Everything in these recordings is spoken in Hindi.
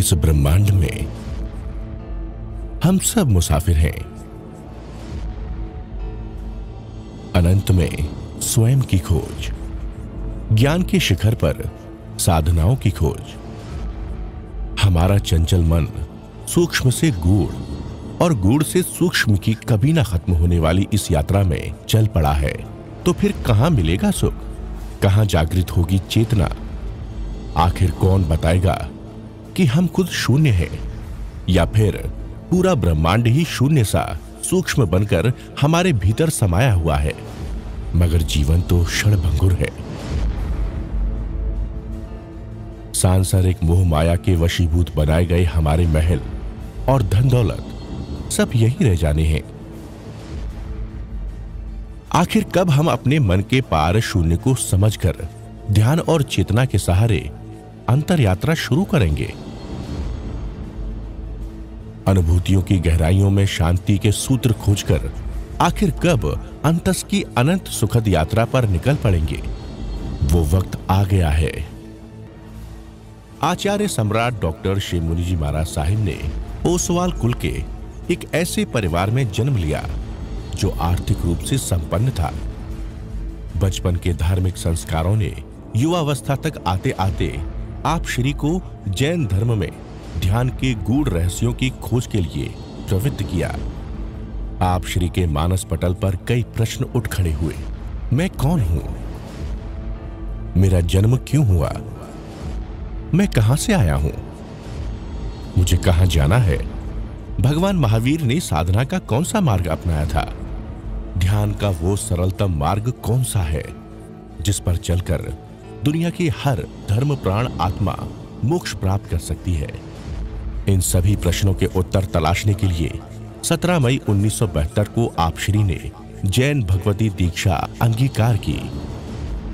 इस ब्रह्मांड में हम सब मुसाफिर हैं अनंत में स्वयं की खोज ज्ञान के शिखर पर साधनाओं की खोज हमारा चंचल मन सूक्ष्म से गूढ़ और गूढ़ से सूक्ष्म की कभी ना खत्म होने वाली इस यात्रा में चल पड़ा है तो फिर कहां मिलेगा सुख कहां जागृत होगी चेतना आखिर कौन बताएगा कि हम खुद शून्य हैं या फिर पूरा ब्रह्मांड ही शून्य सा सूक्ष्म बनकर हमारे भीतर समाया हुआ है मगर जीवन तो क्षणभंगुर है सांसारिक मोह माया के वशीभूत बनाए गए हमारे महल और धन दौलत सब यही रह जाने हैं आखिर कब हम अपने मन के पार शून्य को समझकर ध्यान और चेतना के सहारे अंतर यात्रा शुरू करेंगे अनुभूतियों की गहराइयों में शांति के सूत्र खोजकर आखिर कब अंतस की अनंत सुखद यात्रा पर निकल पड़ेंगे वो वक्त आ गया है आचार्य सम्राट डॉक्टर श्री मुनि जी महाराज साहिब ने ओसवाल कुल के एक ऐसे परिवार में जन्म लिया जो आर्थिक रूप से संपन्न था बचपन के धार्मिक संस्कारों ने युवावस्था तक आते आते आप श्री को जैन धर्म में ध्यान के गूढ़ रहस्यों की खोज के लिए प्रवृत्त किया आप श्री के मानस पटल पर कई प्रश्न उठ खड़े हुए मैं कौन हूं मेरा जन्म क्यों हुआ मैं कहां से आया हूं मुझे कहां जाना है भगवान महावीर ने साधना का कौन सा मार्ग अपनाया था ध्यान का वो सरलतम मार्ग कौन सा है जिस पर चलकर दुनिया की हर धर्म प्राण आत्मा मोक्ष प्राप्त कर सकती है इन सभी प्रश्नों के उत्तर तलाशने के लिए 17 मई उन्नीस को आप श्री ने जैन भगवती दीक्षा अंगीकार की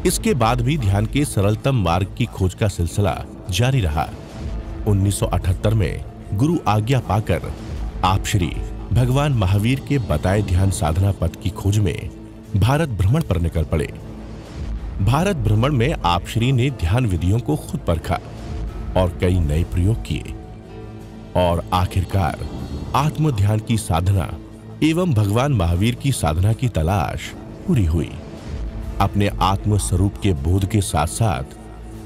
इसके बाद भी ध्यान के सरलतम मार्ग की खोज का सिलसिला जारी रहा 1978 में गुरु आज्ञा पाकर आप श्री भगवान महावीर के बताए ध्यान साधना पद की खोज में भारत भ्रमण पर निकल पड़े भारत भ्रमण में आप श्री ने ध्यान विधियों को खुद परखा और कई नए प्रयोग किए और आखिरकार आत्म ध्यान की साधना एवं भगवान महावीर की साधना की तलाश पूरी हुई अपने आत्म स्वरूप के बोध के साथ साथ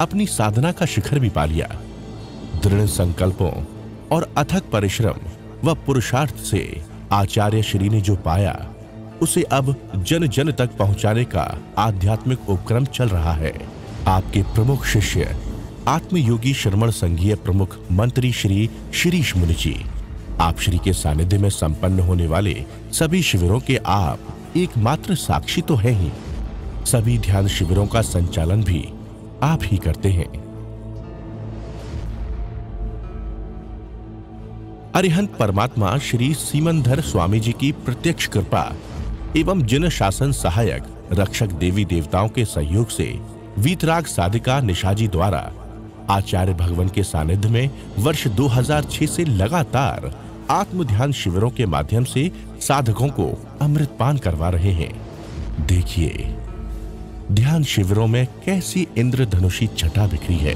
अपनी साधना का शिखर भी पा लिया दृढ़ संकल्पों और अथक परिश्रम व पुरुषार्थ से आचार्य श्री ने जो पाया उसे अब जन जन तक पहुंचाने का आध्यात्मिक उपक्रम चल रहा है आपके प्रमुख शिष्य आत्मयोगी श्रमण संघीय प्रमुख मंत्री श्री शिरीष मुनि जी आप श्री के सानिध्य में संपन्न होने वाले सभी शिविरों के आप एकमात्र साक्षी तो हैं ही सभी ध्यान शिविरों का संचालन भी आप ही करते हैं अरिहंत परमात्मा श्री सीमंधर स्वामी जी की प्रत्यक्ष कृपा एवं जिन शासन सहायक रक्षक देवी देवताओं के सहयोग से वीतराग साधिका निशाजी द्वारा आचार्य भगवान के सानिध्य में वर्ष 2006 से लगातार आत्मध्यान शिविरों के माध्यम से साधकों को अमृत पान करवा रहे हैं देखिए ध्यान शिविरों में कैसी इंद्रधनुषी छटा बिखरी है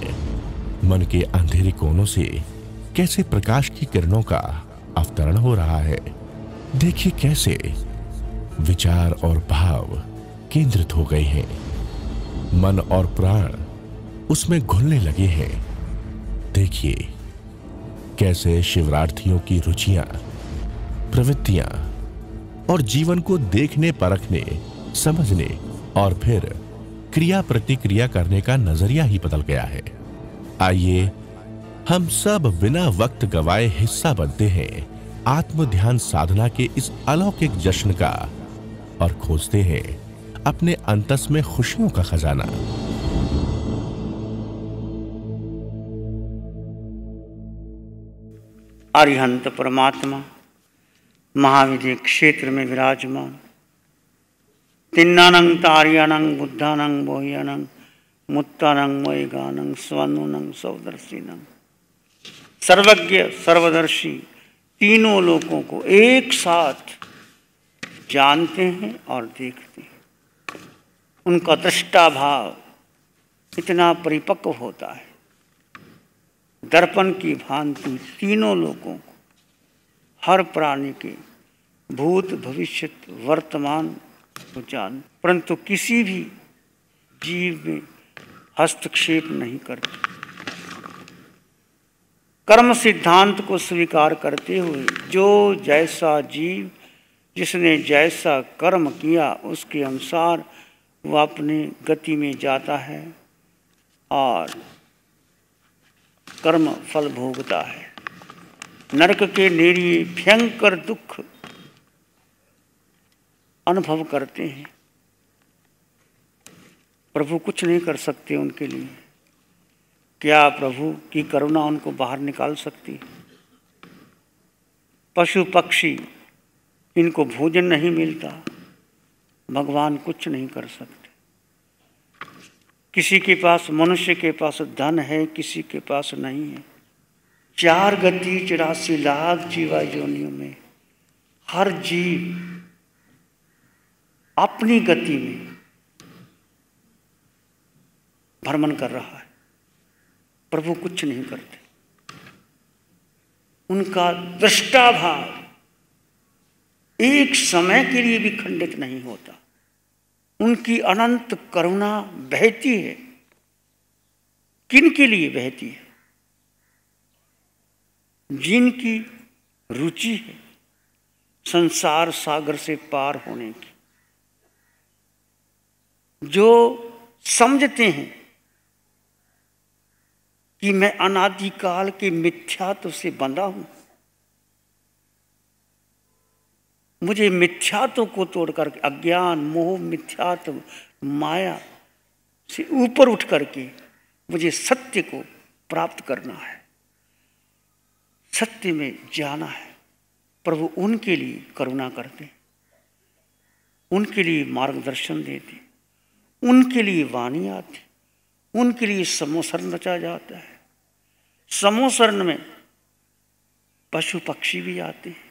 मन के अंधेरे कोनों से कैसे प्रकाश की किरणों का अवतरण हो रहा है देखिए कैसे विचार और भाव केंद्रित हो गए हैं मन और प्राण उसमें घुलने लगे हैं देखिए कैसे शिवरार्थियों की रुचियां प्रवृत्तियां और जीवन को देखने परखने समझने और फिर क्रिया प्रतिक्रिया करने का नजरिया ही बदल गया है आइए हम सब बिना वक्त गवाए हिस्सा बनते हैं आत्म ध्यान साधना के इस अलौकिक जश्न का और खोजते हैं अपने अंतस में खुशियों का खजाना अरिहंत परमात्मा महाविधि क्षेत्र में विराजमान तिन्नानंग तारियानंग बुद्धानंग बोहियानंग मुत्तानंग मोयगानंग स्वानुनंग सौदर्शीनंग सर्वज्ञ सर्वदर्शी तीनों लोगों को एक साथ जानते हैं और देखते हैं उनका दृष्टा भाव इतना परिपक्व होता है दर्पण की भांति तीनों लोगों को हर प्राणी के भूत भविष्य वर्तमान को जान परंतु किसी भी जीव में हस्तक्षेप नहीं करते कर्म सिद्धांत को स्वीकार करते हुए जो जैसा जीव जिसने जैसा कर्म किया उसके अनुसार वह अपने गति में जाता है और कर्म फल भोगता है नरक के निरीय भयंकर दुख अनुभव करते हैं प्रभु कुछ नहीं कर सकते उनके लिए क्या प्रभु की करुणा उनको बाहर निकाल सकती है पशु पक्षी इनको भोजन नहीं मिलता भगवान कुछ नहीं कर सकते किसी के पास मनुष्य के पास धन है किसी के पास नहीं है चार गति चौरासी लाख जीवा योनियों में हर जीव अपनी गति में भ्रमण कर रहा है प्रभु कुछ नहीं करते उनका दृष्टाभाव एक समय के लिए भी खंडित नहीं होता उनकी अनंत करुणा बहती है किन के लिए बहती है जिनकी रुचि है संसार सागर से पार होने की जो समझते हैं कि मैं अनादिकाल के मिथ्यात्व से बंधा हूं मुझे मिथ्यात्व को तोड़कर अज्ञान मोह मिथ्यात्व माया से ऊपर उठ करके मुझे सत्य को प्राप्त करना है सत्य में जाना है प्रभु उनके लिए करुणा करते उनके लिए मार्गदर्शन देते उनके लिए वाणी आती उनके लिए समोसरण रचा जाता है समोसरण में पशु पक्षी भी आते हैं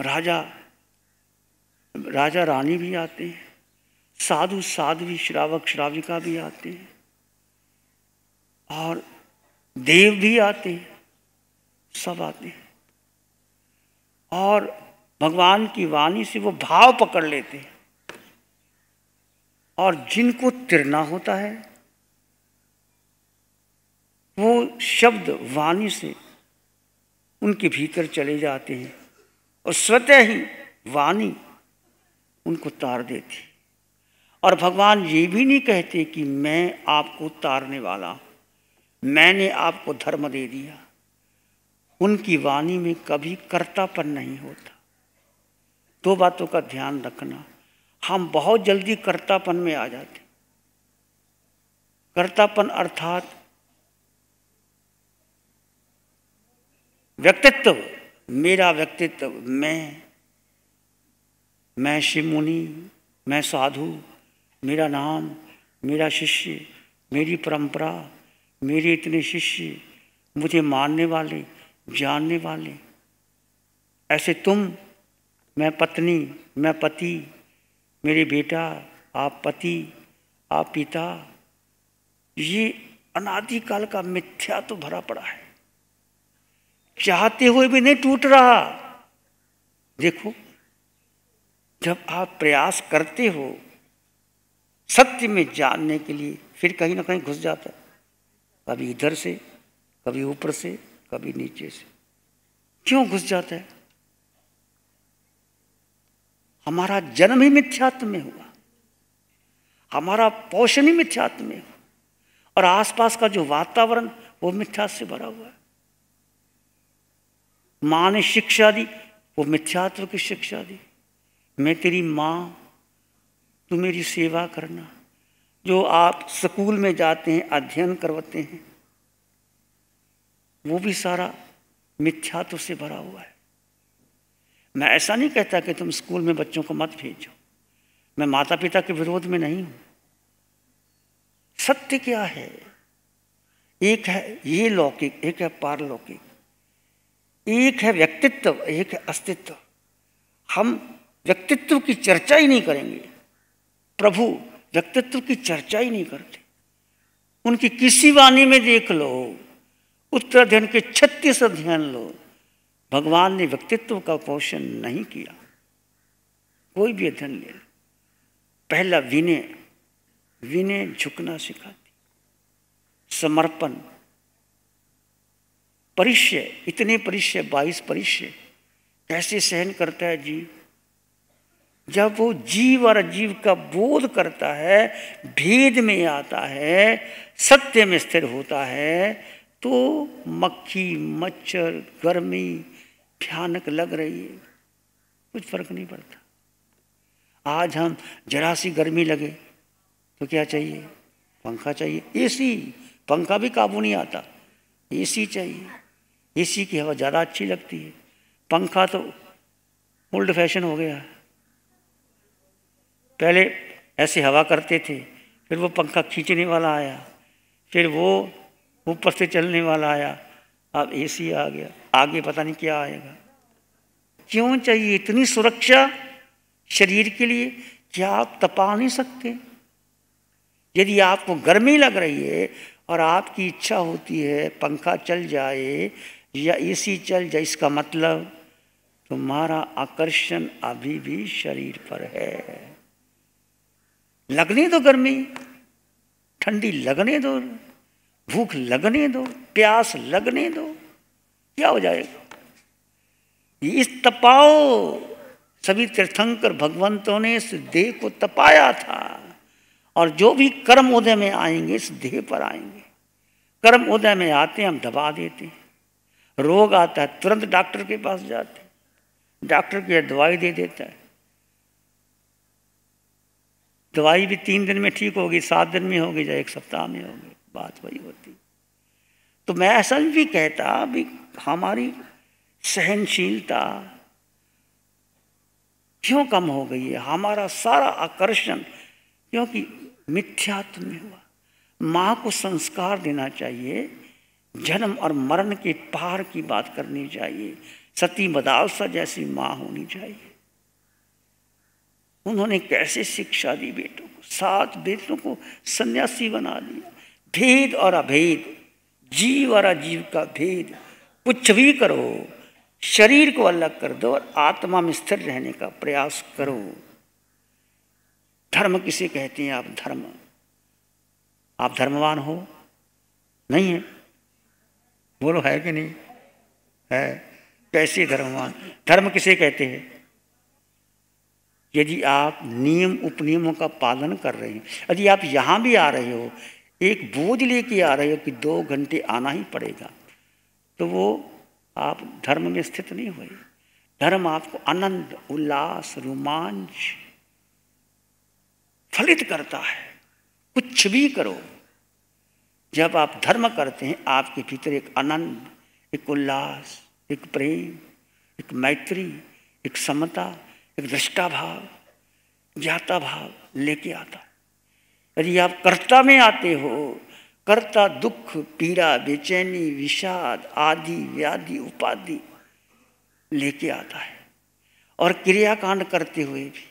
राजा राजा रानी भी आते हैं साधु साध्वी श्रावक श्राविका भी आते हैं और देव भी आते हैं सब आते हैं और भगवान की वाणी से वो भाव पकड़ लेते हैं और जिनको तिरना होता है वो शब्द वाणी से उनके भीतर चले जाते हैं और स्वतः ही वाणी उनको तार देती और भगवान ये भी नहीं कहते कि मैं आपको तारने वाला मैंने आपको धर्म दे दिया उनकी वाणी में कभी कर्तापन नहीं होता दो बातों का ध्यान रखना हम बहुत जल्दी कर्तापन में आ जाते कर्तापन अर्थात व्यक्तित्व मेरा व्यक्तित्व मैं मैं शिव मुनि मैं साधु मेरा नाम मेरा शिष्य मेरी परंपरा मेरे इतने शिष्य मुझे मानने वाले जानने वाले ऐसे तुम मैं पत्नी मैं पति मेरे बेटा आप पति आप पिता ये अनादिकाल का मिथ्या तो भरा पड़ा है चाहते हुए भी नहीं टूट रहा देखो जब आप प्रयास करते हो सत्य में जानने के लिए फिर कहीं ना कहीं घुस जाता है कभी इधर से कभी ऊपर से कभी नीचे से क्यों घुस जाता है हमारा जन्म ही मिथ्यात्म में हुआ हमारा पोषण ही मिथ्यात्म में हुआ और आसपास का जो वातावरण वो मिथ्या से भरा हुआ है माँ ने शिक्षा दी वो मिथ्यात्व की शिक्षा दी मैं तेरी माँ तू मेरी सेवा करना जो आप स्कूल में जाते हैं अध्ययन करवाते हैं वो भी सारा मिथ्यात्व से भरा हुआ है मैं ऐसा नहीं कहता कि तुम स्कूल में बच्चों को मत भेजो मैं माता पिता के विरोध में नहीं हूं सत्य क्या है एक है ये लौकिक एक है पारलौकिक एक है व्यक्तित्व एक है अस्तित्व हम व्यक्तित्व की चर्चा ही नहीं करेंगे प्रभु व्यक्तित्व की चर्चा ही नहीं करते उनकी किसी वाणी में देख लो उत्तर अध्ययन के छत्तीस अध्ययन लो भगवान ने व्यक्तित्व का पोषण नहीं किया कोई भी अध्ययन ले लो पहला विनय विनय झुकना सिखाती समर्पण परिश्य इतने परिश्य बाईस परिश्य कैसे सहन करता है जीव जब वो जीव और अजीव का बोध करता है भेद में आता है सत्य में स्थिर होता है तो मक्खी मच्छर गर्मी भयानक लग रही है कुछ फर्क नहीं पड़ता आज हम जरा सी गर्मी लगे तो क्या चाहिए पंखा चाहिए एसी पंखा भी काबू नहीं आता एसी चाहिए एसी की हवा ज़्यादा अच्छी लगती है पंखा तो ओल्ड फैशन हो गया पहले ऐसे हवा करते थे फिर वो पंखा खींचने वाला आया फिर वो ऊपर से चलने वाला आया अब एसी आ गया आगे पता नहीं क्या आएगा क्यों चाहिए इतनी सुरक्षा शरीर के लिए क्या आप तपा नहीं सकते यदि आपको गर्मी लग रही है और आपकी इच्छा होती है पंखा चल जाए या इसी चल जा इसका मतलब तुम्हारा आकर्षण अभी भी शरीर पर है लगने दो गर्मी ठंडी लगने दो भूख लगने दो प्यास लगने दो क्या हो जाएगा इस तपाओ सभी तीर्थंकर भगवंतों ने इस देह को तपाया था और जो भी कर्म उदय में आएंगे इस देह पर आएंगे कर्म उदय में आते हैं हम दबा देते हैं रोग आता है तुरंत डॉक्टर के पास जाते डॉक्टर की दवाई दे देता है दवाई भी तीन दिन में ठीक होगी सात दिन में होगी या एक सप्ताह में होगी बात वही होती तो मैं ऐसा भी कहता भी हमारी सहनशीलता क्यों कम हो गई है हमारा सारा आकर्षण क्योंकि मिथ्यात्म में हुआ माँ को संस्कार देना चाहिए जन्म और मरण के पार की बात करनी चाहिए सती मदालसा जैसी माँ होनी चाहिए उन्होंने कैसे शिक्षा दी बेटों को सात बेटों को सन्यासी बना दिया भेद और अभेद जीव और अजीव का भेद कुछ भी करो शरीर को अलग कर दो और आत्मा में स्थिर रहने का प्रयास करो धर्म किसे कहते हैं आप धर्म आप धर्मवान हो नहीं है बोलो है कि नहीं है कैसे धर्मवान धर्म किसे कहते हैं यदि आप नियम उपनियमों का पालन कर रहे हैं यदि आप यहाँ भी आ रहे हो एक बोझ लेके आ रहे हो कि दो घंटे आना ही पड़ेगा तो वो आप धर्म में स्थित नहीं हुए धर्म आपको आनंद उल्लास रोमांच फलित करता है कुछ भी करो जब आप धर्म करते हैं आपके भीतर एक आनंद एक उल्लास एक प्रेम एक मैत्री एक समता एक दृष्टा भाव जाता भाव लेके आता यदि आप कर्ता में आते हो कर्ता दुख पीड़ा बेचैनी विषाद आदि व्याधि उपाधि लेके आता है और क्रियाकांड करते हुए भी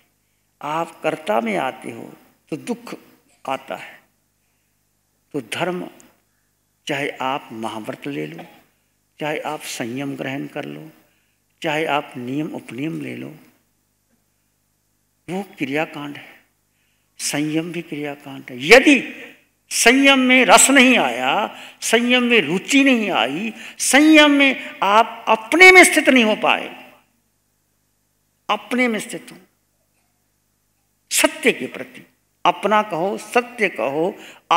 आप कर्ता में आते हो तो दुख आता है तो धर्म चाहे आप महाव्रत ले लो चाहे आप संयम ग्रहण कर लो चाहे आप नियम उपनियम ले लो वो क्रियाकांड है संयम भी क्रियाकांड है यदि संयम में रस नहीं आया संयम में रुचि नहीं आई संयम में आप अपने में स्थित नहीं हो पाए अपने में स्थित हो सत्य के प्रति अपना कहो सत्य कहो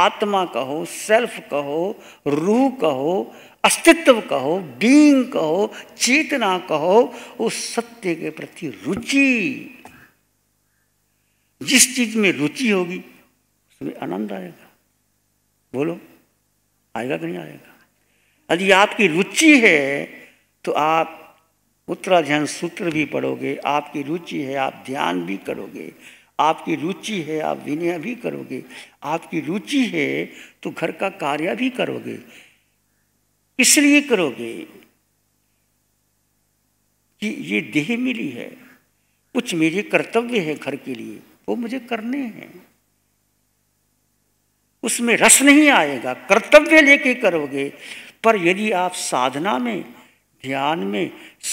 आत्मा कहो सेल्फ कहो रूह कहो अस्तित्व कहो बींग कहो चेतना कहो उस सत्य के प्रति रुचि जिस चीज में रुचि होगी उसमें आनंद आएगा बोलो आएगा कि नहीं आएगा यदि आपकी रुचि है तो आप उत्तराध्यन सूत्र भी पढ़ोगे आपकी रुचि है आप ध्यान भी करोगे आपकी रुचि है आप विनय भी करोगे आपकी रुचि है तो घर का कार्य भी करोगे इसलिए करोगे कि ये देह मिली है कुछ मेरे कर्तव्य है घर के लिए वो मुझे करने हैं उसमें रस नहीं आएगा कर्तव्य लेके करोगे पर यदि आप साधना में ध्यान में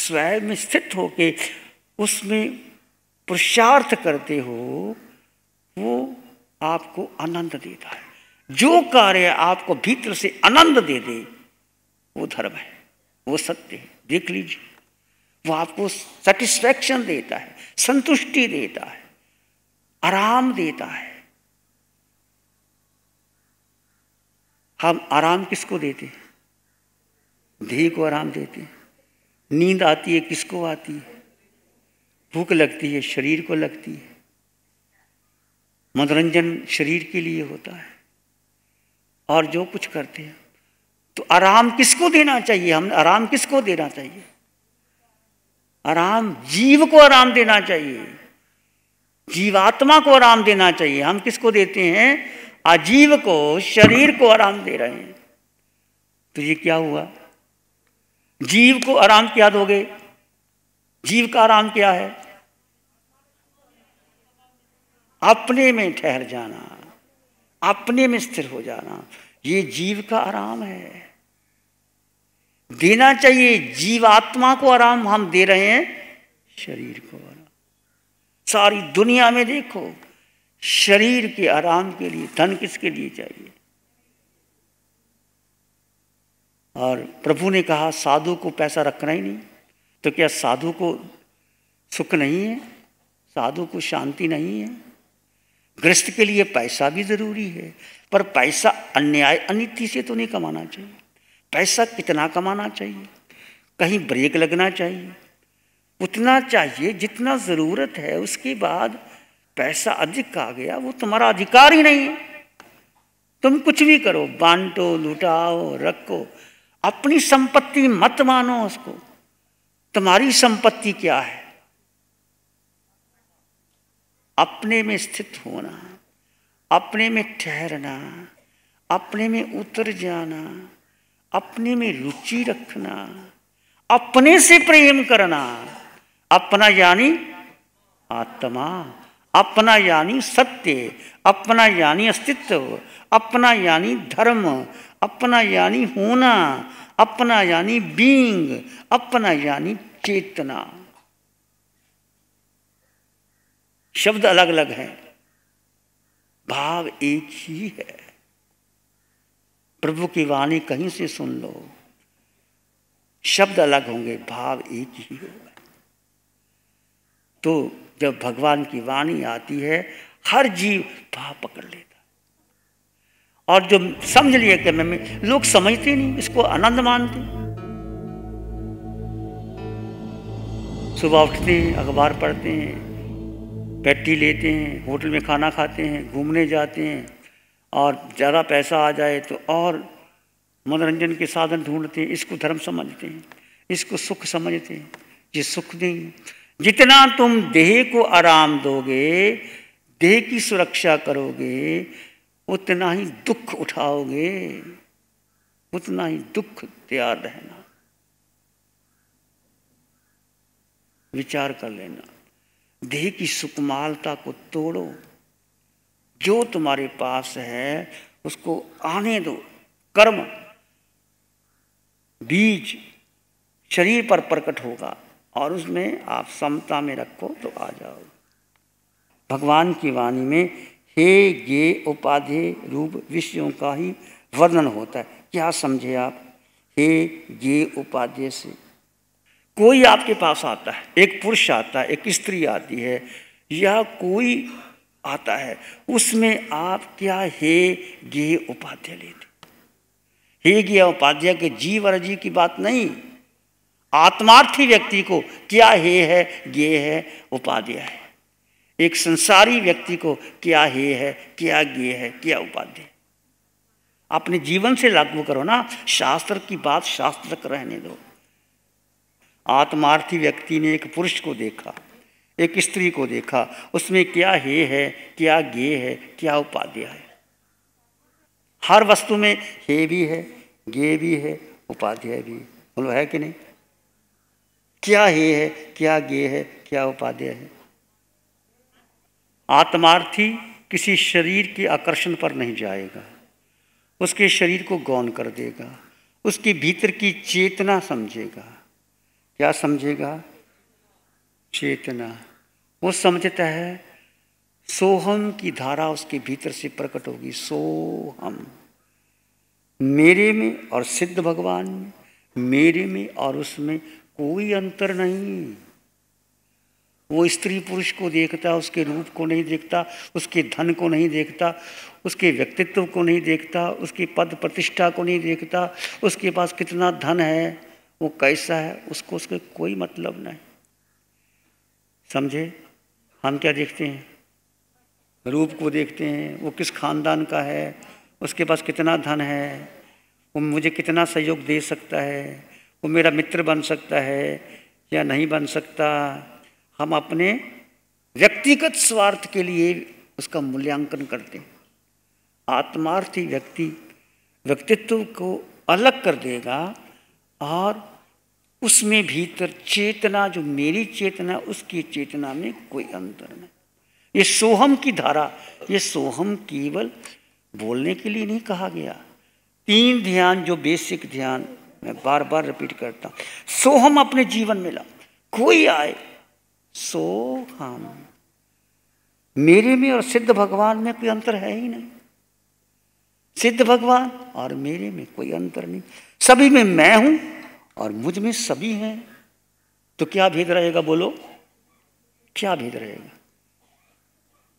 स्वयं स्थित होके उसमें पुरुषार्थ करते हो वो आपको आनंद देता है जो कार्य आपको भीतर से आनंद दे दे वो धर्म है वो सत्य है देख लीजिए वो आपको सेटिस्फैक्शन देता है संतुष्टि देता है आराम देता है हम आराम किसको देते हैं देह को आराम देते हैं नींद आती है किसको आती है भूख लगती है शरीर को लगती है मनोरंजन शरीर के लिए होता है और जो कुछ करते हैं तो आराम किसको देना चाहिए हमने आराम किसको देना चाहिए आराम जीव को आराम देना चाहिए जीवात्मा को आराम देना चाहिए हम किसको देते हैं आजीव को शरीर को आराम दे रहे हैं तो ये क्या हुआ जीव को आराम क्या दोगे जीव का आराम क्या है अपने में ठहर जाना अपने में स्थिर हो जाना ये जीव का आराम है देना चाहिए जीवात्मा को आराम हम दे रहे हैं शरीर को आराम सारी दुनिया में देखो शरीर के आराम के लिए धन किसके लिए चाहिए और प्रभु ने कहा साधु को पैसा रखना ही नहीं तो क्या साधु को सुख नहीं है साधु को शांति नहीं है गृहस्थ के लिए पैसा भी ज़रूरी है पर पैसा अन्याय अनिति से तो नहीं कमाना चाहिए पैसा कितना कमाना चाहिए कहीं ब्रेक लगना चाहिए उतना चाहिए जितना ज़रूरत है उसके बाद पैसा अधिक आ गया वो तुम्हारा अधिकार ही नहीं है तुम कुछ भी करो बांटो लुटाओ रखो अपनी संपत्ति मत मानो उसको तुम्हारी संपत्ति क्या है अपने में स्थित होना अपने में ठहरना अपने में उतर जाना अपने में रुचि रखना अपने से प्रेम करना अपना यानी आत्मा अपना यानी सत्य अपना यानी अस्तित्व अपना यानी धर्म अपना यानी होना अपना यानी बींग अपना यानी चेतना शब्द अलग अलग हैं भाव एक ही है प्रभु की वाणी कहीं से सुन लो शब्द अलग होंगे भाव एक ही होगा तो जब भगवान की वाणी आती है हर जीव भाव पकड़ लेता और जो समझ लिए कि मैं लोग समझते नहीं इसको आनंद मानते सुबह उठते हैं अखबार पढ़ते हैं गड्डी लेते हैं होटल में खाना खाते हैं घूमने जाते हैं और ज़्यादा पैसा आ जाए तो और मनोरंजन के साधन ढूंढते हैं इसको धर्म समझते हैं इसको सुख समझते हैं ये सुख नहीं जितना तुम देह को आराम दोगे देह की सुरक्षा करोगे उतना ही दुख उठाओगे उतना ही दुख तैयार रहना विचार कर लेना देह की सुकुमालता को तोड़ो जो तुम्हारे पास है उसको आने दो कर्म बीज शरीर पर प्रकट होगा और उसमें आप समता में रखो तो आ जाओ भगवान की वाणी में हे ये उपाधे रूप विषयों का ही वर्णन होता है क्या समझे आप हे ये उपाधे से कोई आपके पास आता है एक पुरुष आता है एक स्त्री आती है या कोई आता है उसमें आप क्या हे गे उपाध्याय लेते हे गे उपाध्याय के जीव और अजीव की बात नहीं आत्मार्थी व्यक्ति को क्या हे है गे है उपाध्याय है एक संसारी व्यक्ति को क्या हे है क्या गे है क्या उपाध्याय अपने जीवन से लागू करो ना शास्त्र की बात शास्त्र रहने दो आत्मार्थी व्यक्ति ने एक पुरुष को देखा एक स्त्री को देखा उसमें क्या हे है क्या गे है क्या उपाध्याय है हर वस्तु में हे भी है गे भी है उपाध्याय भी बोलो है कि नहीं क्या हे है क्या गे है क्या उपाध्याय है आत्मार्थी किसी शरीर के आकर्षण पर नहीं जाएगा उसके शरीर को गौन कर देगा उसके भीतर की चेतना समझेगा क्या समझेगा चेतना वो समझता है सोहम की धारा उसके भीतर से प्रकट होगी सोहम मेरे में और सिद्ध भगवान में मेरे में और उसमें कोई अंतर नहीं वो स्त्री पुरुष को देखता उसके रूप को नहीं देखता उसके धन को नहीं देखता उसके व्यक्तित्व को नहीं देखता उसकी पद प्रतिष्ठा को नहीं देखता उसके पास कितना धन है वो कैसा है उसको उसके कोई मतलब नहीं समझे हम क्या देखते हैं रूप को देखते हैं वो किस खानदान का है उसके पास कितना धन है वो मुझे कितना सहयोग दे सकता है वो मेरा मित्र बन सकता है या नहीं बन सकता हम अपने व्यक्तिगत स्वार्थ के लिए उसका मूल्यांकन करते हैं आत्मार्थी व्यक्ति व्यक्तित्व को अलग कर देगा और उसमें भीतर चेतना जो मेरी चेतना उसकी चेतना में कोई अंतर नहीं ये सोहम की धारा ये सोहम केवल बोलने के लिए नहीं कहा गया तीन ध्यान जो बेसिक ध्यान मैं बार बार रिपीट करता हूँ सोहम अपने जीवन में ला कोई आए सोहम मेरे में और सिद्ध भगवान में कोई अंतर है ही नहीं सिद्ध भगवान और मेरे में कोई अंतर नहीं सभी में मैं हूं और मुझ में सभी हैं तो क्या भेद रहेगा बोलो क्या भेद रहेगा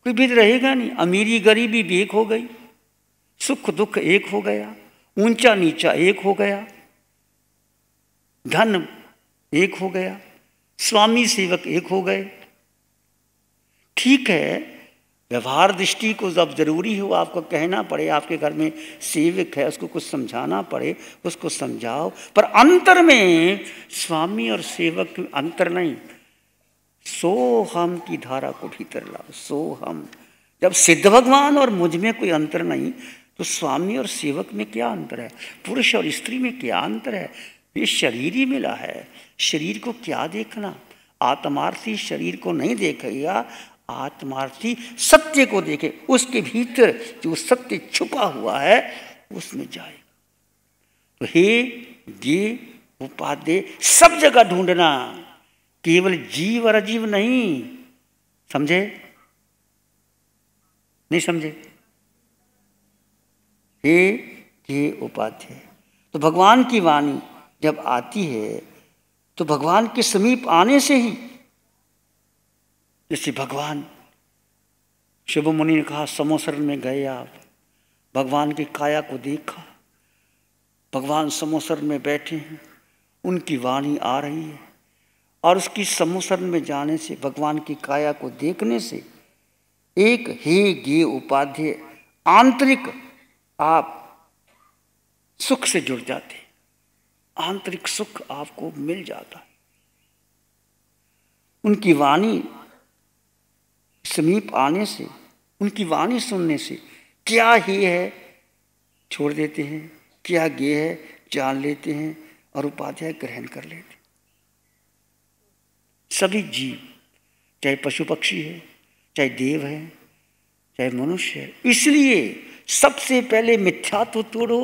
कोई भेद रहेगा नहीं अमीरी गरीबी भी एक हो गई सुख दुख एक हो गया ऊंचा नीचा एक हो गया धन एक हो गया स्वामी सेवक एक हो गए ठीक है व्यवहार दृष्टि को जब जरूरी हो आपको कहना पड़े आपके घर में सेवक है उसको कुछ समझाना पड़े उसको समझाओ पर अंतर में स्वामी और सेवक अंतर नहीं सो हम की धारा को भीतर लाओ सो हम जब सिद्ध भगवान और मुझ में कोई अंतर नहीं तो स्वामी और सेवक में क्या अंतर है पुरुष और स्त्री में क्या अंतर है ये शरीर ही मिला है शरीर को क्या देखना आत्मार्थी शरीर को नहीं देखेगा आत्मार्थी सत्य को देखे उसके भीतर जो सत्य छुपा हुआ है उसमें जाए तो हे दे उपाध्य सब जगह ढूंढना केवल जीव और अजीव नहीं समझे नहीं समझे हे दे उपाध्याय तो भगवान की वाणी जब आती है तो भगवान के समीप आने से ही जैसे भगवान शिव मुनि ने कहा समोसर में गए आप भगवान की काया को देखा भगवान समोसर में बैठे हैं उनकी वाणी आ रही है और उसकी समोसर में जाने से भगवान की काया को देखने से एक हे गे उपाध्याय आंतरिक आप सुख से जुड़ जाते आंतरिक सुख आपको मिल जाता है उनकी वाणी समीप आने से उनकी वाणी सुनने से क्या ही है छोड़ देते हैं क्या गे है जान लेते हैं और उपाध्याय ग्रहण कर लेते हैं सभी जीव चाहे पशु पक्षी है चाहे देव है चाहे मनुष्य है इसलिए सबसे पहले मिथ्या तो तोड़ो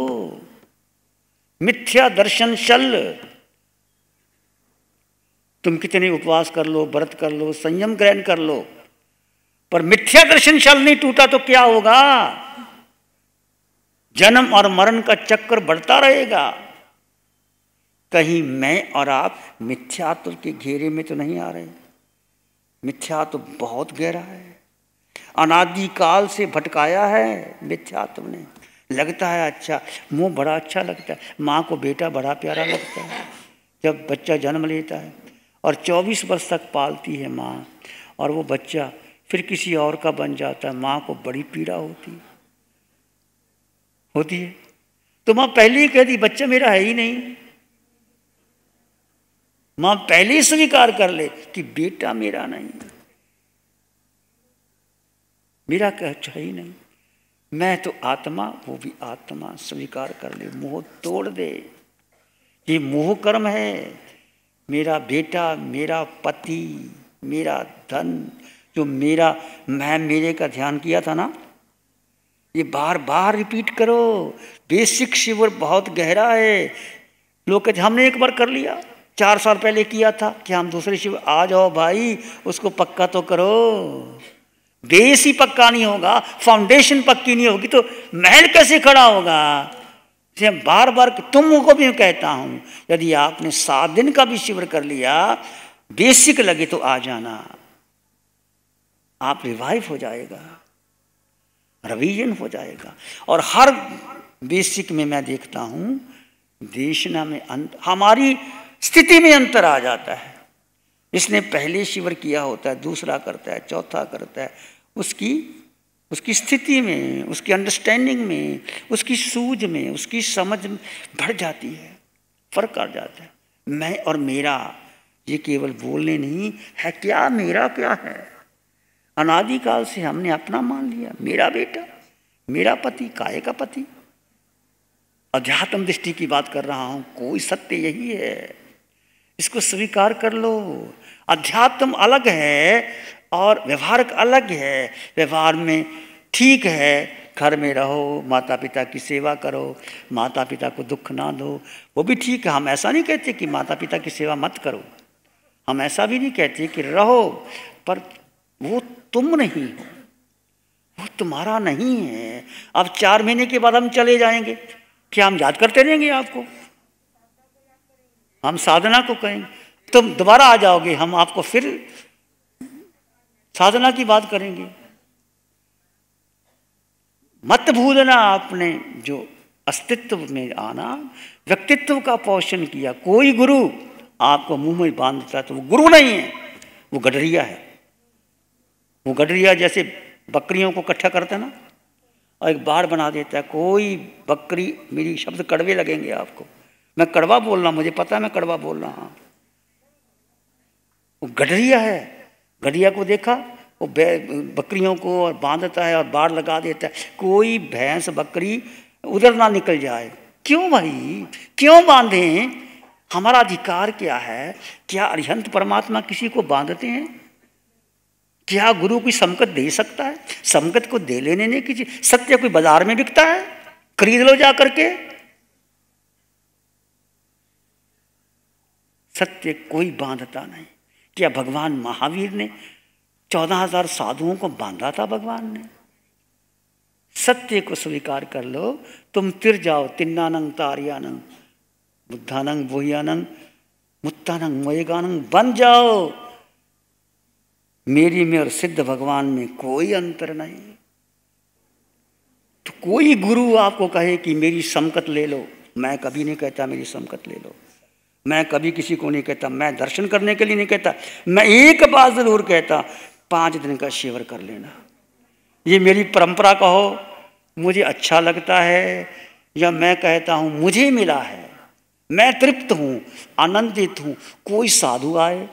मिथ्या दर्शन शल तुम कितने उपवास कर लो व्रत कर लो संयम ग्रहण कर लो पर मिथ्या दर्शन शल नहीं टूटा तो क्या होगा जन्म और मरण का चक्कर बढ़ता रहेगा कहीं मैं और आप मिथ्यात्व के घेरे में तो नहीं आ रहे मिथ्यात्व बहुत गहरा है अनादिकाल से भटकाया है मिथ्यात्व ने लगता है अच्छा मुंह बड़ा अच्छा लगता है माँ को बेटा बड़ा प्यारा लगता है जब बच्चा जन्म लेता है और 24 वर्ष तक पालती है माँ और वो बच्चा फिर किसी और का बन जाता है माँ को बड़ी पीड़ा होती है होती है तो माँ पहले ही कह दी बच्चा मेरा है ही नहीं माँ पहले ही स्वीकार कर ले कि बेटा मेरा नहीं मेरा कह अच्छा ही नहीं मैं तो आत्मा वो भी आत्मा स्वीकार कर ले मोह तोड़ दे ये मोह कर्म है मेरा बेटा मेरा पति मेरा धन जो मेरा मैं मेरे का ध्यान किया था ना ये बार बार रिपीट करो बेसिक शिवर बहुत गहरा है लोग कहते हमने एक बार कर लिया चार साल पहले किया था कि हम दूसरे शिव आ जाओ भाई उसको पक्का तो करो बेस ही पक्का नहीं होगा फाउंडेशन पक्की नहीं होगी तो महल कैसे खड़ा होगा जैसे बार बार तुमको भी कहता हूं यदि आपने सात दिन का भी शिविर कर लिया बेसिक लगे तो आ जाना आप रिवाइव हो जाएगा रिविजन हो जाएगा और हर बेसिक में मैं देखता हूं देशना में अंत हमारी स्थिति में अंतर आ जाता है इसने पहले शिविर किया होता है दूसरा करता है चौथा करता है उसकी उसकी स्थिति में उसकी अंडरस्टैंडिंग में उसकी सूझ में उसकी समझ बढ़ जाती है फर्क आ जाता है मैं और मेरा ये केवल बोलने नहीं है क्या मेरा क्या है अनादिकाल से हमने अपना मान लिया मेरा बेटा मेरा पति काय का पति अध्यात्म दृष्टि की बात कर रहा हूँ कोई सत्य यही है इसको स्वीकार कर लो अध्यात्म अलग है और व्यवहार अलग है व्यवहार में ठीक है घर में रहो माता पिता की सेवा करो माता पिता को दुख ना दो वो भी ठीक है हम ऐसा नहीं कहते कि माता पिता की सेवा मत करो हम ऐसा भी नहीं कहते कि रहो पर वो तुम नहीं हो वो तुम्हारा नहीं है अब चार महीने के बाद हम चले जाएंगे क्या हम याद करते रहेंगे आपको हम साधना को कहेंगे तुम दोबारा आ जाओगे हम आपको फिर साधना की बात करेंगे मत भूलना आपने जो अस्तित्व में आना व्यक्तित्व का पोषण किया कोई गुरु आपको मुंह में बांधता तो वो गुरु नहीं है वो गडरिया है वो गडरिया जैसे बकरियों को इकट्ठा करता ना और एक बाढ़ बना देता है कोई बकरी मेरी शब्द कड़वे लगेंगे आपको मैं कड़वा बोल रहा मुझे पता है मैं कड़वा बोल रहा हूँ वो गडरिया है गडरिया को देखा वो बकरियों को और बांधता है और बाढ़ लगा देता है कोई भैंस बकरी उधर ना निकल जाए क्यों भाई क्यों बांधें हमारा अधिकार क्या है क्या अरिहंत परमात्मा किसी को बांधते हैं क्या हाँ, गुरु कोई समकत दे सकता है समकत को दे लेने नहीं कीजिए सत्य कोई बाजार में बिकता है खरीद लो जा करके सत्य कोई बांधता नहीं क्या भगवान महावीर ने चौदह हजार साधुओं को बांधा था भगवान ने सत्य को स्वीकार कर लो तुम तिर जाओ तिन्नानंग तारियानंग बुद्धानंग बोहियानंग मुत्तानंग मोयगानंग बन जाओ मेरी में और सिद्ध भगवान में कोई अंतर नहीं तो कोई गुरु आपको कहे कि मेरी समकत ले लो मैं कभी नहीं कहता मेरी समकत ले लो मैं कभी किसी को नहीं कहता मैं दर्शन करने के लिए नहीं कहता मैं एक बात ज़रूर कहता पांच दिन का शिवर कर लेना ये मेरी परंपरा कहो मुझे अच्छा लगता है या मैं कहता हूँ मुझे मिला है मैं तृप्त हूँ आनंदित हूँ कोई साधु आए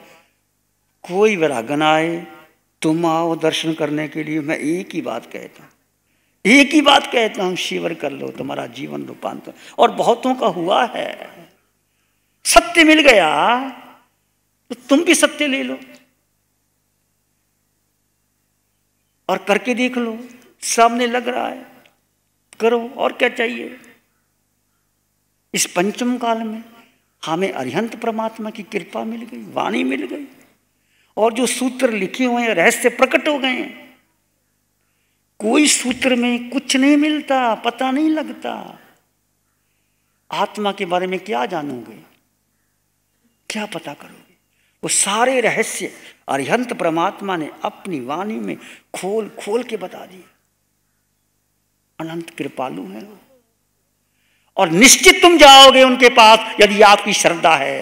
कोई वरागन आए तुम आओ दर्शन करने के लिए मैं एक ही बात कहता एक ही बात कहता हूं शिवर कर लो तुम्हारा जीवन रूपांतर और बहुतों का हुआ है सत्य मिल गया तो तुम भी सत्य ले लो और करके देख लो सामने लग रहा है करो और क्या चाहिए इस पंचम काल में हमें अरिहंत परमात्मा की कृपा मिल गई वाणी मिल गई और जो सूत्र लिखे हुए हैं रहस्य प्रकट हो गए हैं कोई सूत्र में कुछ नहीं मिलता पता नहीं लगता आत्मा के बारे में क्या जानोगे क्या पता करोगे वो सारे रहस्य अरिहंत परमात्मा ने अपनी वाणी में खोल खोल के बता दिए अनंत कृपालु हैं वो और निश्चित तुम जाओगे उनके पास यदि आपकी श्रद्धा है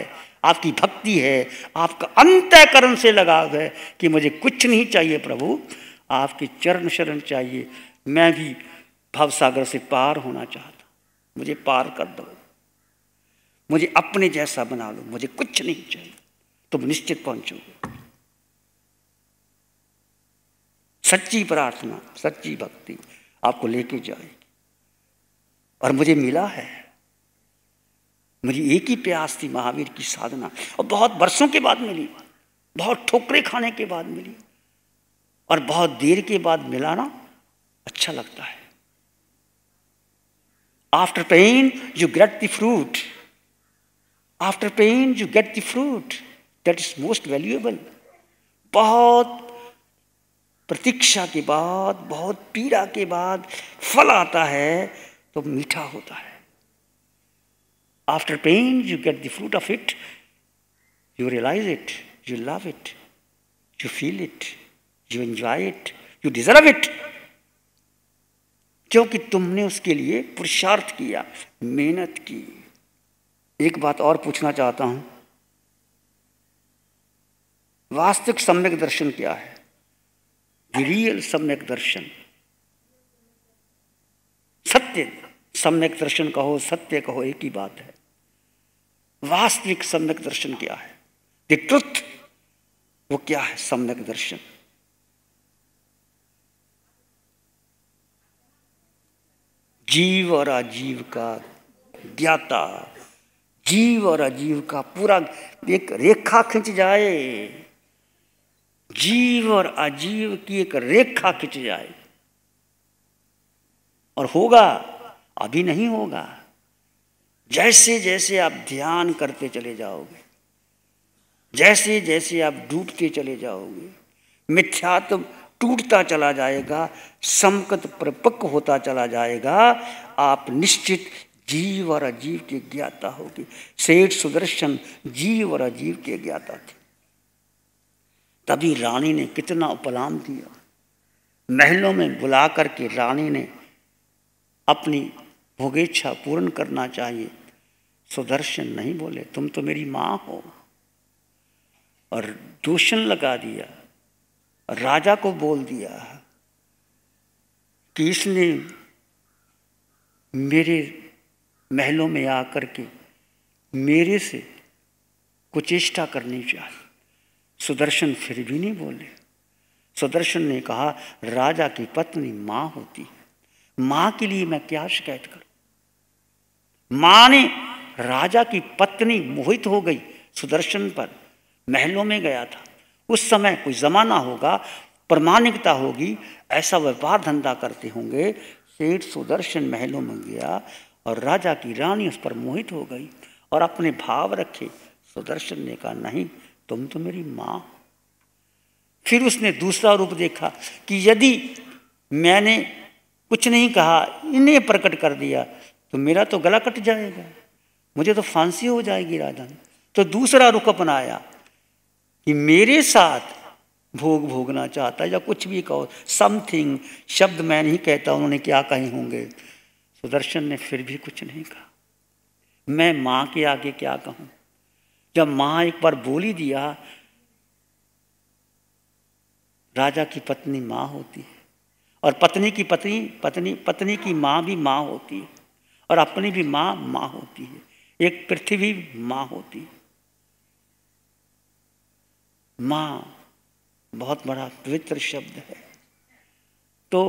आपकी भक्ति है आपका अंतःकरण से लगाव है कि मुझे कुछ नहीं चाहिए प्रभु आपके चरण शरण चाहिए मैं भी भवसागर से पार होना चाहता मुझे पार कर दो मुझे अपने जैसा बना लो मुझे कुछ नहीं चाहिए तुम निश्चित पहुंचोगे सच्ची प्रार्थना सच्ची भक्ति आपको लेके जाएगी और मुझे मिला है मेरी एक ही प्यास थी महावीर की साधना और बहुत वर्षों के बाद मिली बहुत ठोकरे खाने के बाद मिली और बहुत देर के बाद मिलाना अच्छा लगता है after pain you get the fruit after pain you get the fruit that is most valuable बहुत प्रतीक्षा के बाद बहुत पीड़ा के बाद फल आता है तो मीठा होता है After pain, you get the fruit of it. You realize it. You love it. You feel it. You enjoy it. You deserve it. क्योंकि तुमने उसके लिए पुरुषार्थ किया मेहनत की एक बात और पूछना चाहता हूं वास्तविक सम्यक दर्शन क्या है द रियल सम्यक दर्शन सत्य सम्यक दर्शन कहो सत्य कहो एक ही बात है वास्तविक सम्यक दर्शन क्या है द ट्रुथ वो क्या है सम्यक दर्शन जीव और अजीव का ज्ञाता जीव और अजीव का पूरा एक रेखा खिंच जाए जीव और अजीव की एक रेखा खिंच जाए और होगा अभी नहीं होगा जैसे जैसे आप ध्यान करते चले जाओगे जैसे जैसे आप डूबते चले जाओगे मिथ्यात्व टूटता चला जाएगा समकत परिपक्व होता चला जाएगा आप निश्चित जीव और अजीव के ज्ञाता होगी सेठ सुदर्शन जीव और अजीव के ज्ञाता थे तभी रानी ने कितना उपलाम दिया महलों में बुला करके रानी ने अपनी भोगेच्छा पूर्ण करना चाहिए सुदर्शन नहीं बोले तुम तो मेरी माँ हो और दूषण लगा दिया राजा को बोल दिया कि इसने मेरे महलों में आकर के मेरे से कुचेष्टा करनी चाहिए सुदर्शन फिर भी नहीं बोले सुदर्शन ने कहा राजा की पत्नी माँ होती है माँ के लिए मैं क्या शिकायत करूँ माँ ने राजा की पत्नी मोहित हो गई सुदर्शन पर महलों में गया था उस समय कोई ज़माना होगा प्रमाणिकता होगी ऐसा व्यापार धंधा करते होंगे सेठ सुदर्शन महलों में गया और राजा की रानी उस पर मोहित हो गई और अपने भाव रखे सुदर्शन ने कहा नहीं तुम तो मेरी माँ फिर उसने दूसरा रूप देखा कि यदि मैंने कुछ नहीं कहा इन्हें प्रकट कर दिया तो मेरा तो गला कट जाएगा मुझे तो फांसी हो जाएगी राजन तो दूसरा रुख अपनाया कि मेरे साथ भोग भोगना चाहता है या कुछ भी कहो समथिंग शब्द मैं नहीं कहता उन्होंने क्या कहे होंगे सुदर्शन ने फिर भी कुछ नहीं कहा मैं माँ के आगे क्या कहूँ जब माँ एक बार बोली दिया राजा की पत्नी माँ होती है और पत्नी की पत्नी पत्नी पत्नी की माँ भी माँ होती है और अपनी भी माँ माँ होती है एक पृथ्वी माँ होती माँ बहुत बड़ा पवित्र शब्द है तो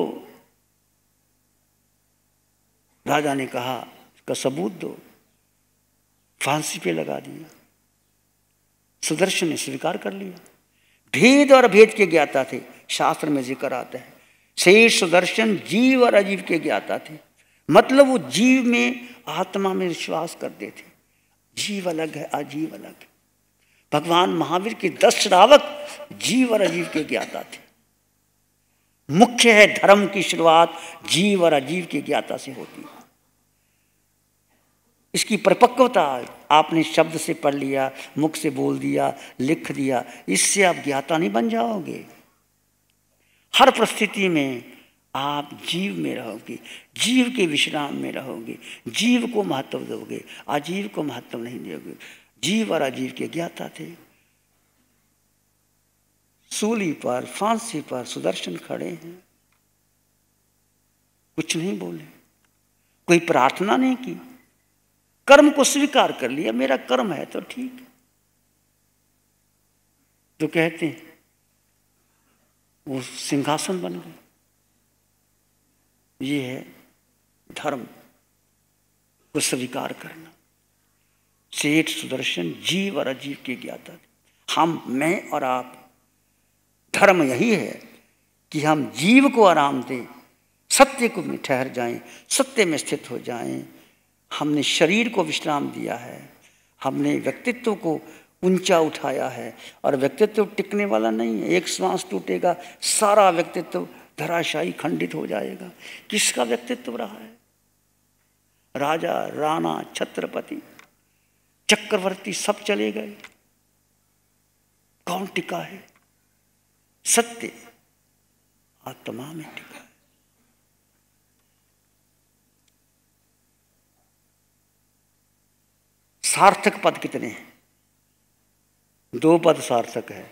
राजा ने कहा का सबूत दो फांसी पे लगा दिया सुदर्शन ने स्वीकार कर लिया भेद और भेद के ज्ञाता थे शास्त्र में जिक्र आता है शेष सुदर्शन जीव और अजीव के ज्ञाता थे मतलब वो जीव में आत्मा में विश्वास करते थे जीव अलग है अजीव अलग है भगवान महावीर के दस श्रावक जीव और अजीव के ज्ञाता थे मुख्य है धर्म की शुरुआत जीव और अजीव की ज्ञाता से होती है इसकी परिपक्वता आपने शब्द से पढ़ लिया मुख से बोल दिया लिख दिया इससे आप ज्ञाता नहीं बन जाओगे हर परिस्थिति में आप जीव में रहोगे जीव के विश्राम में रहोगे जीव को महत्व दोगे आजीव को महत्व नहीं दोगे जीव और अजीव के ज्ञाता थे सूली पर फांसी पर सुदर्शन खड़े हैं कुछ नहीं बोले कोई प्रार्थना नहीं की कर्म को स्वीकार कर लिया मेरा कर्म है तो ठीक है तो कहते हैं वो सिंहासन बन गए ये है धर्म को स्वीकार करना सेठ सुदर्शन जीव और अजीव के ज्ञाता हम मैं और आप धर्म यही है कि हम जीव को आराम दें सत्य को में ठहर जाएं सत्य में स्थित हो जाएं हमने शरीर को विश्राम दिया है हमने व्यक्तित्व को ऊंचा उठाया है और व्यक्तित्व टिकने वाला नहीं है एक श्वास टूटेगा सारा व्यक्तित्व धराशायी खंडित हो जाएगा किसका व्यक्तित्व रहा है राजा राणा छत्रपति चक्रवर्ती सब चले गए कौन टिका है सत्य आत्मा में टिका है सार्थक पद कितने हैं दो पद सार्थक है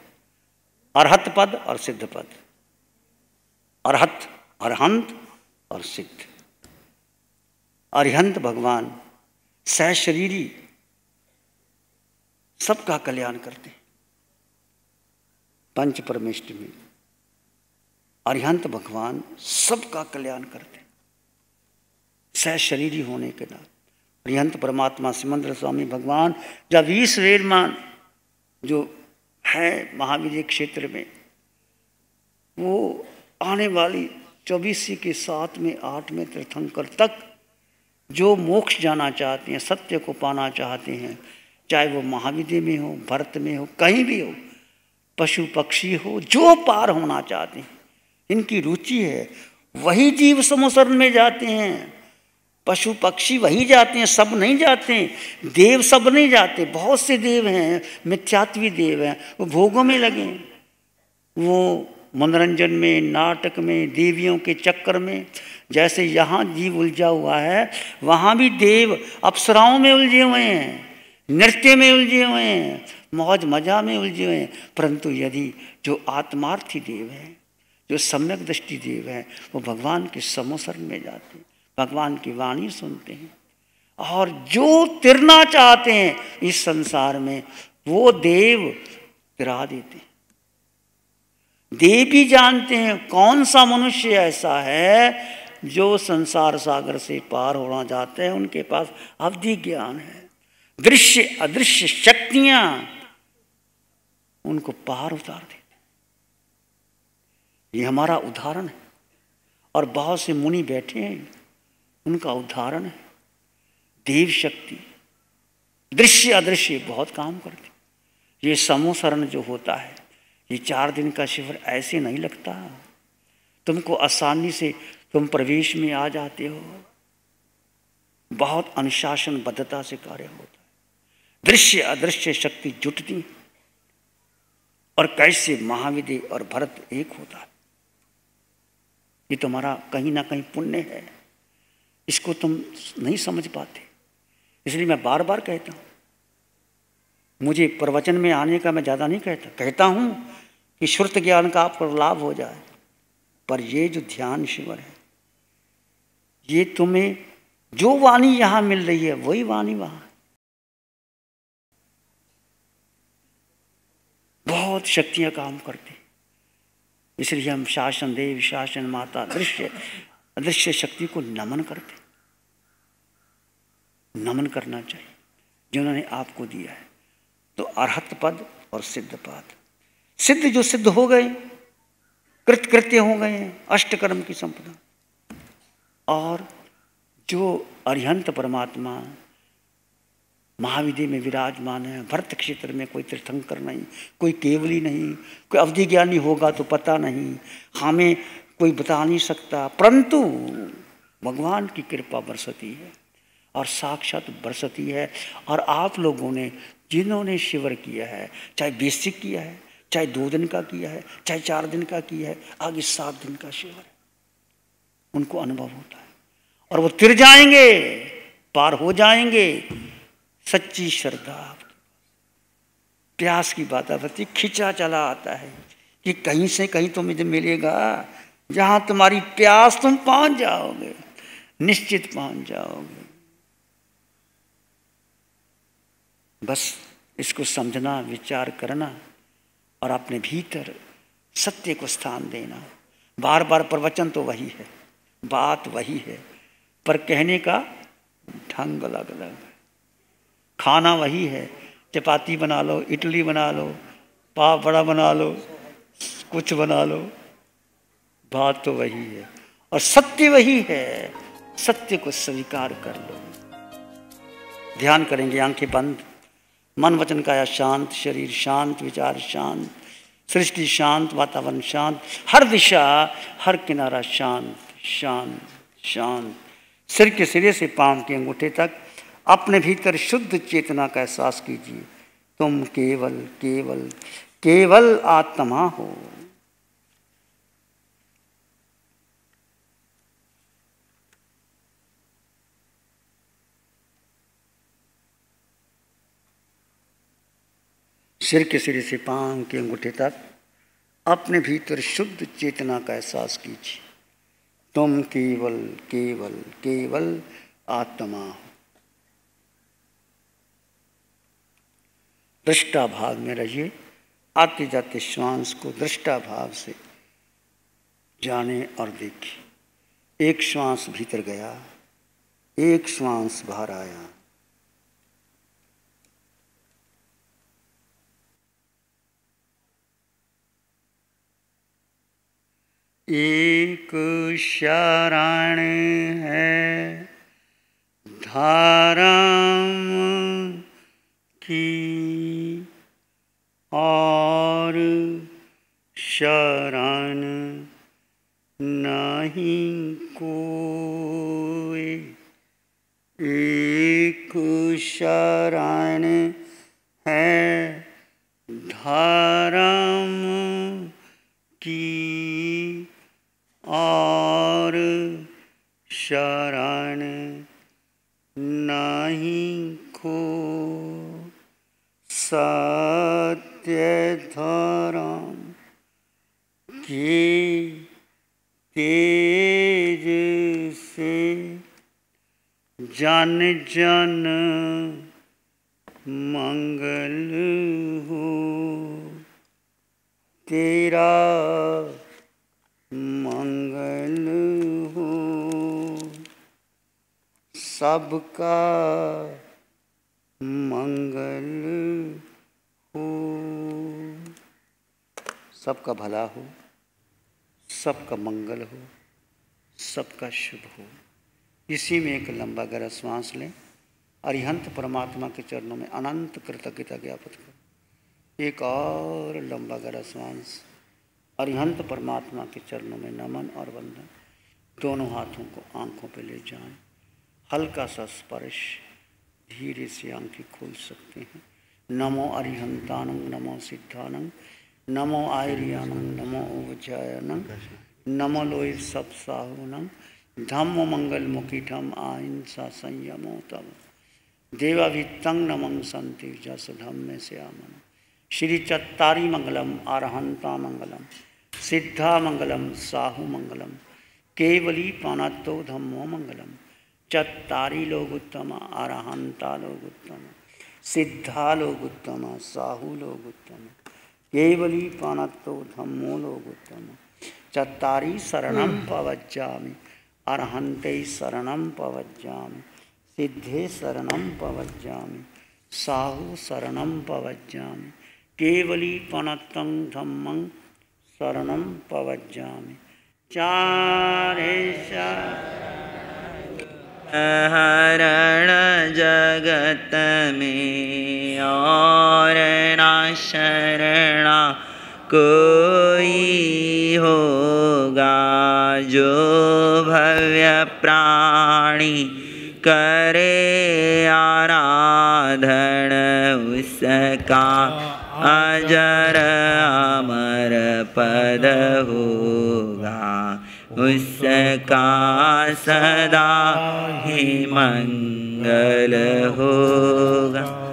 अरहत पद और सिद्ध पद अरहत अरहंत और सिद्ध अरिहंत भगवान सह सबका कल्याण करते पंच परमेष्ट में अरिहंत भगवान सबका कल्याण करते सह होने के नाते अरिहंत परमात्मा सिमंद्र स्वामी भगवान जब ईस वेरमान जो है महावीर क्षेत्र में वो आने वाली चौबीसी के साथ में आठ में तीर्थंकर तक जो मोक्ष जाना चाहते हैं सत्य को पाना चाहते हैं चाहे वो महाविद्य में हो भरत में हो कहीं भी हो पशु पक्षी हो जो पार होना चाहते हैं इनकी रुचि है वही जीव समोसरण में जाते हैं पशु पक्षी वही जाते हैं सब नहीं जाते हैं देव सब नहीं जाते बहुत से देव हैं मिथ्यात्वी देव हैं वो भोगों में लगे वो मनोरंजन में नाटक में देवियों के चक्कर में जैसे यहाँ जीव उलझा हुआ है वहाँ भी देव अप्सराओं में उलझे हुए हैं नृत्य में उलझे हुए हैं मौज मजा में उलझे हुए हैं परंतु यदि जो आत्मार्थी देव हैं जो सम्यक दृष्टि देव हैं वो भगवान के समोसरण में जाते हैं भगवान की वाणी सुनते हैं और जो तिरना चाहते हैं इस संसार में वो देव तिरा देते हैं देवी जानते हैं कौन सा मनुष्य ऐसा है जो संसार सागर से पार होना चाहते हैं उनके पास अवधि ज्ञान है दृश्य अदृश्य शक्तियां उनको पार उतार देती ये हमारा उदाहरण है और बहुत से मुनि बैठे हैं उनका उदाहरण है देव शक्ति दृश्य अदृश्य बहुत काम करती ये समोसरण जो होता है ये चार दिन का शिविर ऐसे नहीं लगता तुमको आसानी से तुम प्रवेश में आ जाते हो बहुत अनुशासनबद्धता से कार्य होता है दृश्य अदृश्य शक्ति जुटती और कैसे महाविधि और भरत एक होता है ये तुम्हारा कहीं ना कहीं पुण्य है इसको तुम नहीं समझ पाते इसलिए मैं बार बार कहता हूं मुझे प्रवचन में आने का मैं ज़्यादा नहीं कहता कहता हूँ कि श्रुत ज्ञान का आपको लाभ हो जाए पर ये जो ध्यान शिविर है ये तुम्हें जो वाणी यहाँ मिल रही है वही वाणी वहाँ बहुत शक्तियाँ काम करती इसलिए हम शासन देव शासन माता दृश्य अदृश्य शक्ति को नमन करते नमन करना चाहिए जिन्होंने आपको दिया है तो अर्हत पद और सिद्ध पद सिद्ध जो सिद्ध हो गए कृतकृत्य हो गए हैं अष्टकर्म की संपदा और जो अरिहंत परमात्मा महाविधि में विराजमान है भरत क्षेत्र में कोई तीर्थंकर नहीं कोई केवली नहीं कोई अवधि ज्ञानी होगा तो पता नहीं हमें कोई बता नहीं सकता परंतु भगवान की कृपा बरसती है और साक्षात बरसती है और आप लोगों ने जिन्होंने शिवर किया है चाहे बेसिक किया है चाहे दो दिन का किया है चाहे चार दिन का किया है आगे सात दिन का शिवर है उनको अनुभव होता है और वो तिर जाएंगे पार हो जाएंगे सच्ची श्रद्धा प्यास की बात आती खिंचा चला आता है कि कहीं से कहीं तुम्हें तो मिलेगा जहाँ तुम्हारी प्यास तुम पहुँच जाओगे निश्चित पहुँच जाओगे बस इसको समझना विचार करना और अपने भीतर सत्य को स्थान देना बार बार प्रवचन तो वही है बात वही है पर कहने का ढंग अलग अलग है खाना वही है चपाती बना लो इडली बना लो पाव बड़ा बना लो कुछ बना लो बात तो वही है और सत्य वही है सत्य को स्वीकार कर लो ध्यान करेंगे आंखें बंद मन वचन काया शांत शरीर शांत विचार शांत सृष्टि शांत वातावरण शांत हर दिशा हर किनारा शांत शांत शांत सिर के सिरे से पांव के अंगूठे तक अपने भीतर शुद्ध चेतना का एहसास कीजिए तुम केवल केवल केवल आत्मा हो सिर के सिरे से पांग के अंगूठे तक अपने भीतर शुद्ध चेतना का एहसास कीजिए तुम केवल केवल केवल आत्मा हो दृष्टा भाव में रहिए आते जाते श्वास को दृष्टा भाव से जाने और देखिए एक श्वास भीतर गया एक श्वास बाहर आया एक शरण है धाराम की और शरण नहीं को एक शरण है धाराम शरण नहीं खो सत्य धरम के तेज से जन जन मंगल हो तेरा सबका मंगल हो सबका भला हो सबका मंगल हो सबका शुभ हो इसी में एक लंबा गहरा श्वास लें अरिहंत परमात्मा के चरणों में अनंत कृतज्ञता ज्ञापित करें एक और लंबा गहरा श्वास अरिहंत परमात्मा के चरणों में नमन और वंदन दोनों हाथों को आंखों पर ले जाएं हल्का सा स्पर्श धीरे से आंखें खोल सकते हैं नमो अरिहंतानंग नमो सिद्धानंग नमो आयरियानंग नमो उवजायनंग नमो लोय सप साहुनंग धम्म मंगल मुकिठम आहिंसा संयमो तम देवाभितंग नमंग संति जस धम्म आमन श्री चत्तारी मंगलम अरहंता मंगलम सिद्धा मंगलम साहु मंगलम केवली पानात्तो धम्मो मंगलम चत्तारी लोग उत्तम अरहंता लोग उत्तम सिद्धा लोग उत्तम साहू लोग उत्तम केवली पानत्तो धम्मो लोग उत्तम चत्तारी शरणम हम्म। पवज्जामि अरहंते शरणम पवज्जामि सिद्धे शरणम पवज्जामि साहु शरणम पवज्जामि केवली पणत्तं धम्मं शरणं पवज्जामि चारेशा हरण जगत में और ना शरणा कोई होगा जो भव्य प्राणी करे आराधन उसका हाँ, हाँ, हाँ। अजर अमर पद हो उसका सदा ही मंगल होगा